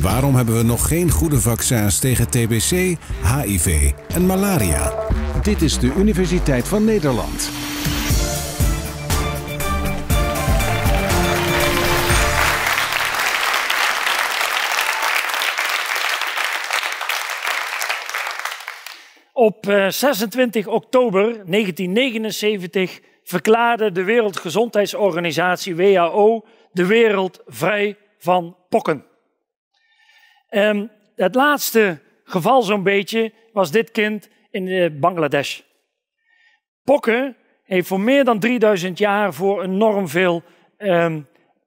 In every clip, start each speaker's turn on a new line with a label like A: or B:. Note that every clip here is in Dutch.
A: Waarom hebben we nog geen goede vaccins tegen TBC, HIV en malaria? Dit is de Universiteit van Nederland. Op 26 eh, oktober 1979 verklaarde de Wereldgezondheidsorganisatie WHO de wereld vrij van pokken. Ehm, het laatste geval zo'n beetje was dit kind in eh, Bangladesh. Pokken heeft voor meer dan 3000 jaar voor enorm veel ehm,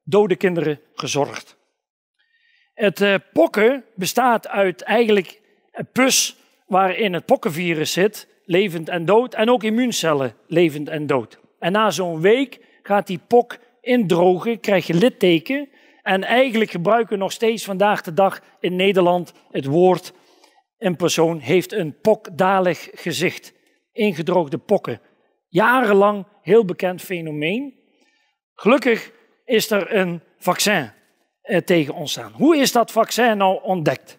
A: dode kinderen gezorgd. Het uh, pokken bestaat uit eigenlijk een pus waarin het pokkenvirus zit, levend en dood, en ook immuuncellen, levend en dood. En na zo'n week gaat die pok drogen krijg je litteken. En eigenlijk gebruiken we nog steeds vandaag de dag in Nederland het woord een persoon heeft een pokdalig gezicht. Ingedroogde pokken. Jarenlang heel bekend fenomeen. Gelukkig is er een vaccin eh, tegen ontstaan. Hoe is dat vaccin nou ontdekt?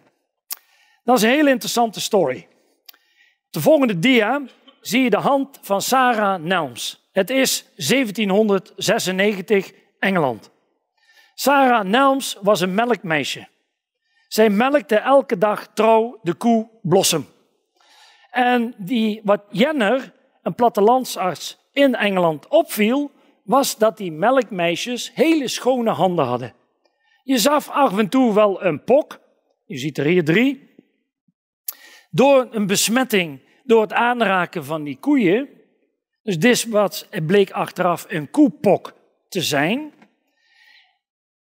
A: Dat is een hele interessante story. de volgende dia zie je de hand van Sarah Nelms. Het is 1796 Engeland. Sarah Nelms was een melkmeisje. Zij melkte elke dag trouw de koe Blossom. En die, wat Jenner, een plattelandsarts in Engeland, opviel, was dat die melkmeisjes hele schone handen hadden. Je zag af en toe wel een pok, je ziet er hier drie. Door een besmetting, door het aanraken van die koeien, dus dit wat bleek achteraf een koepok te zijn.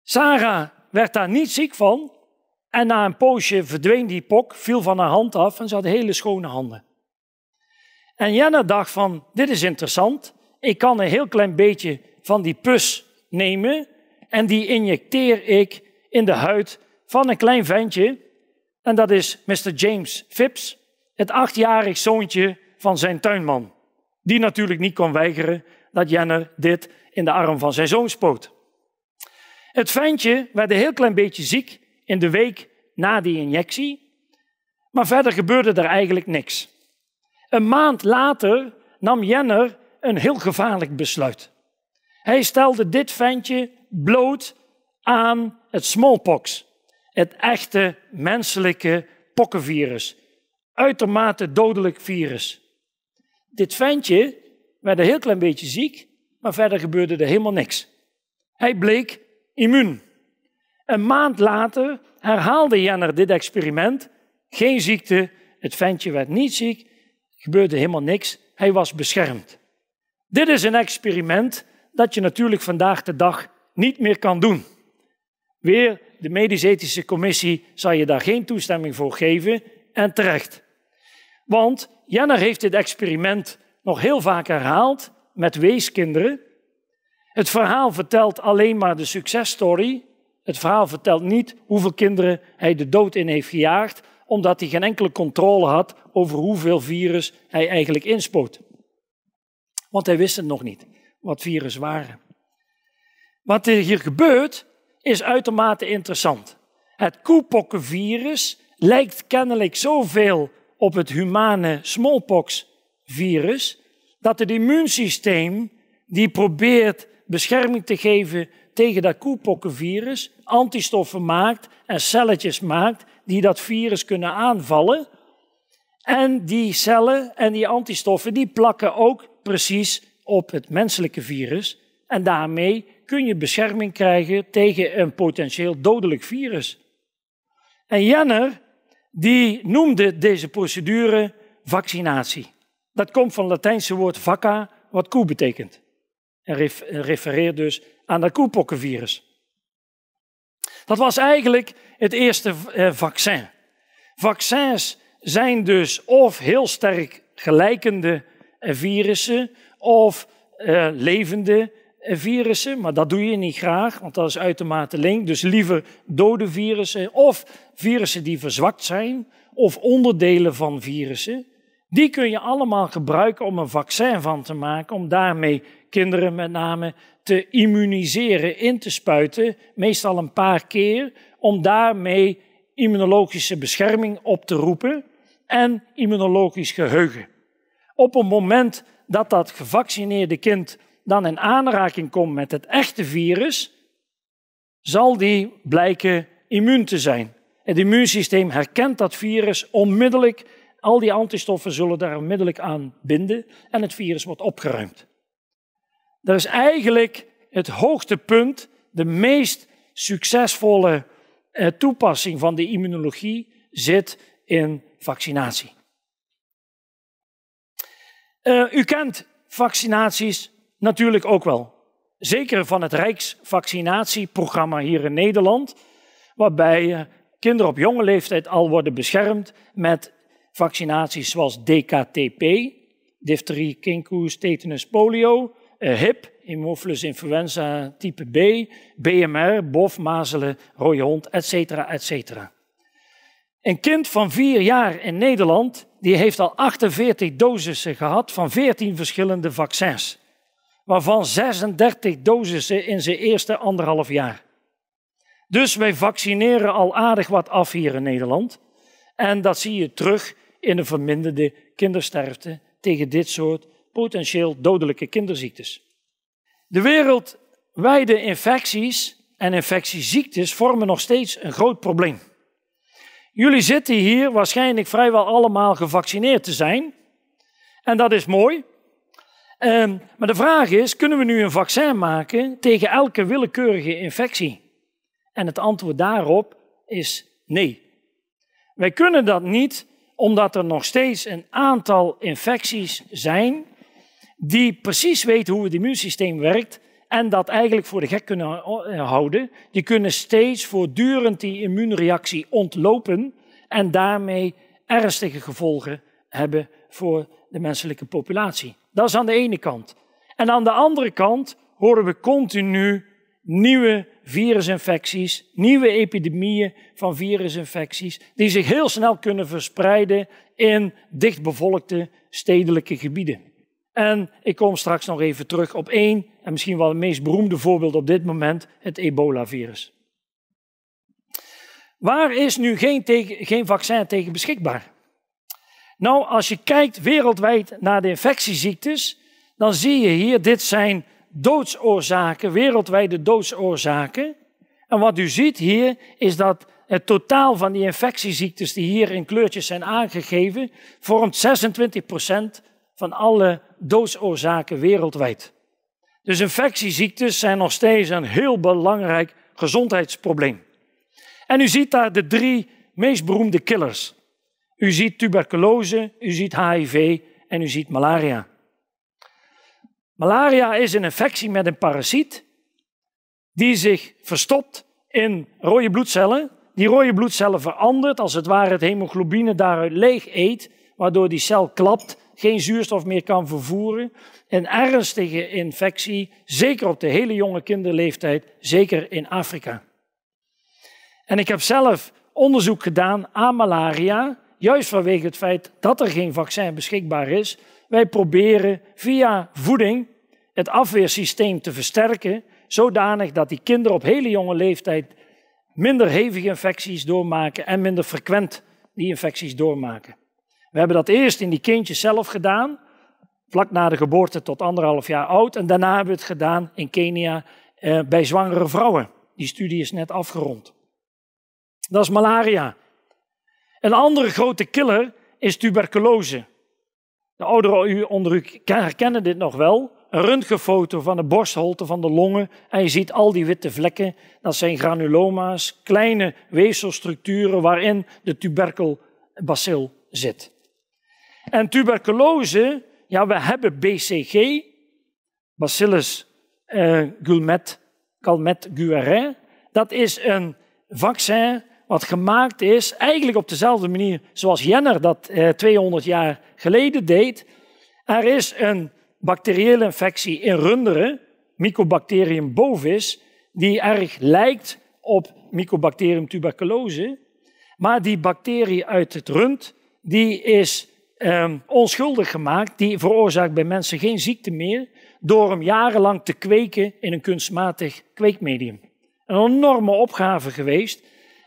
A: Sarah werd daar niet ziek van. En na een poosje verdween die pok, viel van haar hand af en ze had hele schone handen. En Jenna dacht van, dit is interessant. Ik kan een heel klein beetje van die pus nemen en die injecteer ik in de huid van een klein ventje. En dat is Mr. James Phipps, het achtjarig zoontje van zijn tuinman die natuurlijk niet kon weigeren dat Jenner dit in de arm van zijn zoon spoot. Het ventje werd een heel klein beetje ziek in de week na die injectie, maar verder gebeurde er eigenlijk niks. Een maand later nam Jenner een heel gevaarlijk besluit. Hij stelde dit ventje bloot aan het smallpox, het echte menselijke pokkenvirus, uitermate dodelijk virus dit ventje werd een heel klein beetje ziek, maar verder gebeurde er helemaal niks. Hij bleek immuun. Een maand later herhaalde Jenner dit experiment. Geen ziekte, het ventje werd niet ziek, gebeurde helemaal niks. Hij was beschermd. Dit is een experiment dat je natuurlijk vandaag de dag niet meer kan doen. Weer, de medisch-ethische commissie zal je daar geen toestemming voor geven en terecht. Want Jenner heeft dit experiment nog heel vaak herhaald met weeskinderen. Het verhaal vertelt alleen maar de successtory. Het verhaal vertelt niet hoeveel kinderen hij de dood in heeft gejaagd, omdat hij geen enkele controle had over hoeveel virus hij eigenlijk inspoot. Want hij wist het nog niet, wat virus waren. Wat hier gebeurt, is uitermate interessant. Het koepokkenvirus lijkt kennelijk zoveel op het humane smallpox-virus, dat het immuunsysteem die probeert bescherming te geven tegen dat koepokkenvirus, antistoffen maakt en celletjes maakt die dat virus kunnen aanvallen. En die cellen en die antistoffen die plakken ook precies op het menselijke virus. En daarmee kun je bescherming krijgen tegen een potentieel dodelijk virus. En Jenner die noemde deze procedure vaccinatie. Dat komt van het Latijnse woord vacca, wat koe betekent. En refereert dus aan dat koepokkenvirus. Dat was eigenlijk het eerste eh, vaccin. Vaccins zijn dus of heel sterk gelijkende virussen of uh, levende virussen, maar dat doe je niet graag, want dat is uitermate link. Dus liever dode virussen of virussen die verzwakt zijn of onderdelen van virussen. Die kun je allemaal gebruiken om een vaccin van te maken, om daarmee kinderen met name te immuniseren, in te spuiten, meestal een paar keer, om daarmee immunologische bescherming op te roepen en immunologisch geheugen. Op het moment dat dat gevaccineerde kind dan in aanraking komt met het echte virus, zal die blijken immuun te zijn. Het immuunsysteem herkent dat virus onmiddellijk. Al die antistoffen zullen daar onmiddellijk aan binden en het virus wordt opgeruimd. Dat is eigenlijk het hoogtepunt, de meest succesvolle eh, toepassing van de immunologie zit in vaccinatie. Eh, u kent vaccinaties natuurlijk ook wel. Zeker van het Rijksvaccinatieprogramma hier in Nederland, waarbij eh, kinderen op jonge leeftijd al worden beschermd met vaccinaties zoals DKTP, difterie, kinkhoest, tetanus, polio, HIP, eh, Haemophilus influenza type B, BMR, bof, mazelen, rode hond, etc. etc. Een kind van vier jaar in Nederland die heeft al 48 dosissen gehad van 14 verschillende vaccins waarvan 36 dosissen in zijn eerste anderhalf jaar. Dus wij vaccineren al aardig wat af hier in Nederland. En dat zie je terug in de verminderde kindersterfte tegen dit soort potentieel dodelijke kinderziektes. De wereldwijde infecties en infectieziektes vormen nog steeds een groot probleem. Jullie zitten hier waarschijnlijk vrijwel allemaal gevaccineerd te zijn. En dat is mooi, Ehm, maar de vraag is, kunnen we nu een vaccin maken tegen elke willekeurige infectie? En het antwoord daarop is nee. Wij kunnen dat niet omdat er nog steeds een aantal infecties zijn die precies weten hoe het immuunsysteem werkt en dat eigenlijk voor de gek kunnen eh, houden. Die kunnen steeds voortdurend die immuunreactie ontlopen en daarmee ernstige gevolgen hebben voor de menselijke populatie. Dat is aan de ene kant. En aan de andere kant horen we continu nieuwe virusinfecties, nieuwe epidemieën van virusinfecties, die zich heel snel kunnen verspreiden in dichtbevolkte stedelijke gebieden. En ik kom straks nog even terug op één, en misschien wel het meest beroemde voorbeeld op dit moment, het ebola-virus. Waar is nu geen, geen vaccin tegen beschikbaar? Nou, als je kijkt wereldwijd naar de infectieziektes, dan zie je hier, dit zijn doodsoorzaken, wereldwijde doodsoorzaken. En wat u ziet hier, is dat het totaal van die infectieziektes die hier in kleurtjes zijn aangegeven, vormt 26% van alle doodsoorzaken wereldwijd. Dus infectieziektes zijn nog steeds een heel belangrijk gezondheidsprobleem. En u ziet daar de drie meest beroemde killers. U ziet tuberculose, u ziet HIV en u ziet malaria. Malaria is een infectie met een parasiet die zich verstopt in rode bloedcellen. Die rode bloedcellen verandert, als het ware het hemoglobine daaruit leeg eet, waardoor die cel klapt, geen zuurstof meer kan vervoeren. Een ernstige infectie, zeker op de hele jonge kinderleeftijd, zeker in Afrika. En ik heb zelf onderzoek gedaan aan malaria juist vanwege het feit dat er geen vaccin beschikbaar is, wij proberen via voeding het afweersysteem te versterken, zodanig dat die kinderen op hele jonge leeftijd minder hevige infecties doormaken en minder frequent die infecties doormaken. We hebben dat eerst in die kindjes zelf gedaan, vlak na de geboorte tot anderhalf jaar oud, en daarna hebben we het gedaan in Kenia eh, bij zwangere vrouwen. Die studie is net afgerond. Dat is malaria. Een andere grote killer is tuberculose. De ouderen onder u herkennen dit nog wel. Een röntgenfoto van de borstholte van de longen en je ziet al die witte vlekken. Dat zijn granuloma's, kleine weefselstructuren waarin de tuberculbacil zit. En tuberculose, ja, we hebben BCG, Bacillus eh, gulmet, calmet guérin. Dat is een vaccin wat gemaakt is, eigenlijk op dezelfde manier zoals Jenner dat eh, 200 jaar geleden deed. Er is een bacteriële infectie in runderen, Mycobacterium bovis, die erg lijkt op Mycobacterium tuberculose. Maar die bacterie uit het rund die is ehm, onschuldig gemaakt, die veroorzaakt bij mensen geen ziekte meer, door hem jarenlang te kweken in een kunstmatig kweekmedium. Een enorme opgave geweest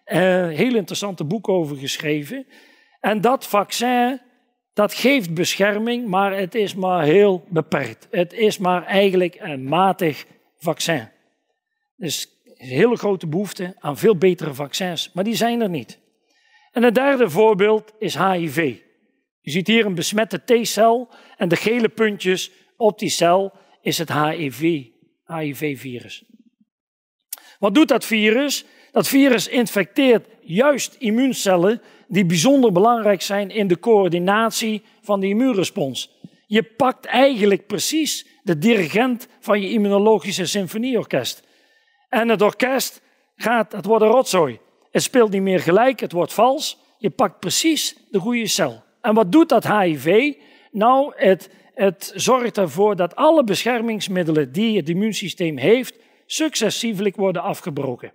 A: eh, heel interessante boek over geschreven. En dat vaccin, dat geeft bescherming, maar het is maar heel beperkt. Het is maar eigenlijk een matig vaccin. Dus een hele grote behoefte aan veel betere vaccins, maar die zijn er niet. En het derde voorbeeld is HIV. Je ziet hier een besmette T-cel en de gele puntjes op die cel is het HIV, HIV-virus. Wat doet dat virus? Dat virus infecteert juist immuuncellen die bijzonder belangrijk zijn in de coördinatie van de immuunrespons. Je pakt eigenlijk precies de dirigent van je immunologische symfonieorkest. En het orkest gaat, het wordt een rotzooi. Het speelt niet meer gelijk, het wordt vals. Je pakt precies de goede cel. En wat doet dat HIV? Nou, het, het zorgt ervoor dat alle beschermingsmiddelen die het immuunsysteem heeft, successievelijk worden afgebroken.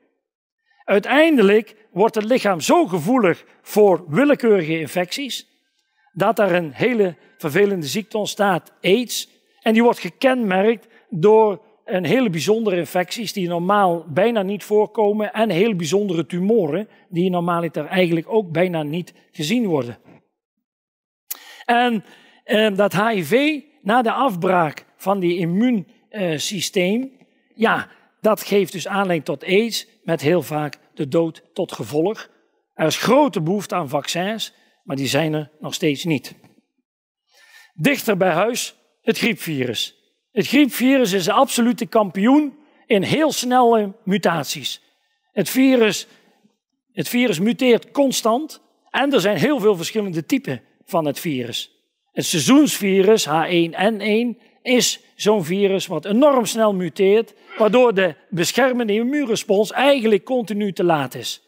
A: Uiteindelijk wordt het lichaam zo gevoelig voor willekeurige infecties dat er een hele vervelende ziekte ontstaat, aids. En die wordt gekenmerkt door een hele bijzondere infecties die normaal bijna niet voorkomen en heel bijzondere tumoren die normaaliter eigenlijk ook bijna niet gezien worden. En eh, dat HIV na de afbraak van die immuunsysteem, ja, dat geeft dus aanleiding tot aids met heel vaak de dood tot gevolg. Er is grote behoefte aan vaccins, maar die zijn er nog steeds niet. Dichter bij huis, het griepvirus. Het griepvirus is de absolute kampioen in heel snelle mutaties. Het virus, het virus muteert constant en er zijn heel veel verschillende typen van het virus. Het seizoensvirus H1N1 is zo'n virus wat enorm snel muteert, waardoor de beschermende immuunrespons eigenlijk continu te laat is.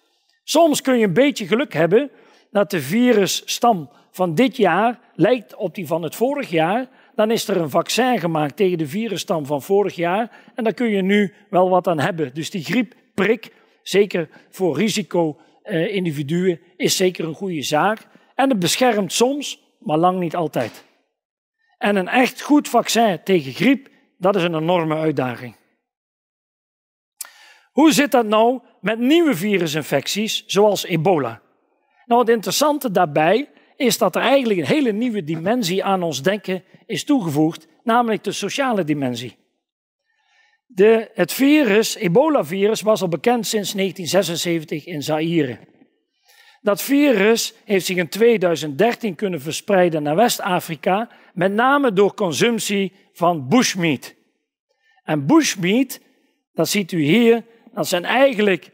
A: Soms kun je een beetje geluk hebben dat de virusstam van dit jaar lijkt op die van het vorig jaar. Dan is er een vaccin gemaakt tegen de virusstam van vorig jaar en daar kun je nu wel wat aan hebben. Dus die griepprik, zeker voor risico-individuen, eh, is zeker een goede zaak. En het beschermt soms, maar lang niet altijd. En een echt goed vaccin tegen griep, dat is een enorme uitdaging. Hoe zit dat nou met nieuwe virusinfecties zoals ebola? Nou, het interessante daarbij is dat er eigenlijk een hele nieuwe dimensie aan ons denken is toegevoegd, namelijk de sociale dimensie. De, het virus, ebola-virus, was al bekend sinds 1976 in Zaire. Dat virus heeft zich in 2013 kunnen verspreiden naar West-Afrika, met name door consumptie van bushmeat. En bushmeat, dat ziet u hier, dat zijn eigenlijk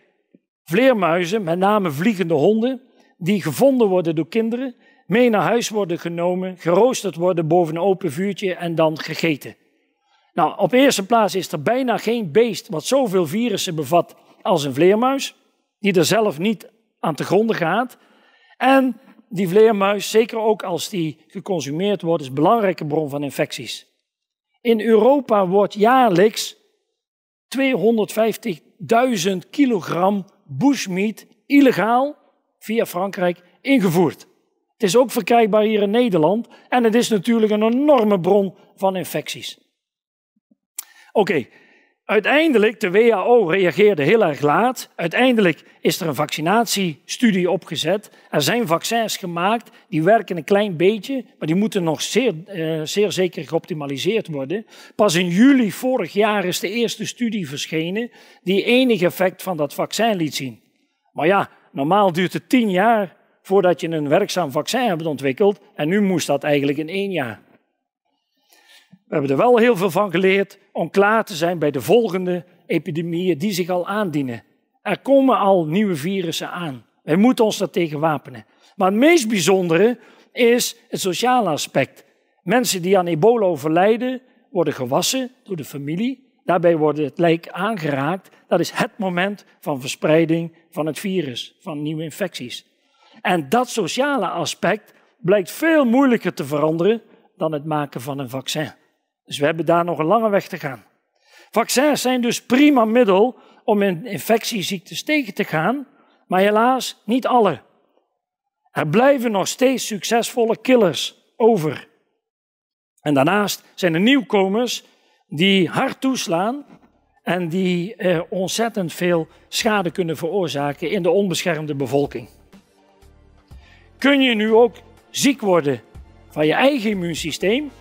A: vleermuizen, met name vliegende honden, die gevonden worden door kinderen, mee naar huis worden genomen, geroosterd worden boven een open vuurtje en dan gegeten. Nou, op eerste plaats is er bijna geen beest wat zoveel virussen bevat als een vleermuis, die er zelf niet aan te gronden gaat. En die vleermuis, zeker ook als die geconsumeerd wordt, is een belangrijke bron van infecties. In Europa wordt jaarlijks 250.000 kilogram bushmeat illegaal via Frankrijk ingevoerd. Het is ook verkrijgbaar hier in Nederland en het is natuurlijk een enorme bron van infecties. Oké, uiteindelijk, de WHO reageerde heel erg laat. Uiteindelijk is er een vaccinatiestudie opgezet. Er zijn vaccins gemaakt, die werken een klein beetje, maar die moeten nog zeer, eh, zeer zeker geoptimaliseerd worden. Pas in juli vorig jaar is de eerste studie verschenen die enig effect van dat vaccin liet zien. Maar ja, normaal duurt het tien jaar voordat je een werkzaam vaccin hebt ontwikkeld en nu moest dat eigenlijk in één jaar. We hebben er wel heel veel van geleerd om klaar te zijn bij de volgende epidemieën die zich al aandienen. Er komen al nieuwe virussen aan. Wij moeten ons daartegen wapenen. Maar het meest bijzondere is het sociale aspect. Mensen die aan ebola overlijden, worden gewassen door de familie. Daarbij wordt het lijk aangeraakt. Dat is het moment van verspreiding van het virus, van nieuwe infecties. En dat sociale aspect blijkt veel moeilijker te veranderen dan het maken van een vaccin. Dus we hebben daar nog een lange weg te gaan. Vaccins zijn dus prima middel om infectieziektes tegen te gaan, maar helaas niet alle. Er blijven nog steeds succesvolle killers over. En daarnaast zijn er nieuwkomers die hard toeslaan en die eh, ontzettend veel schade kunnen veroorzaken in de onbeschermde bevolking. Kun je nu ook ziek worden van je eigen immuunsysteem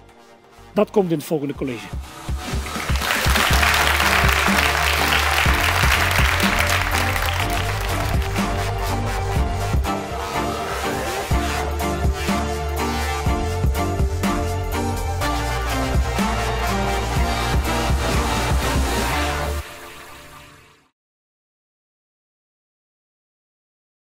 A: dat komt in het volgende college.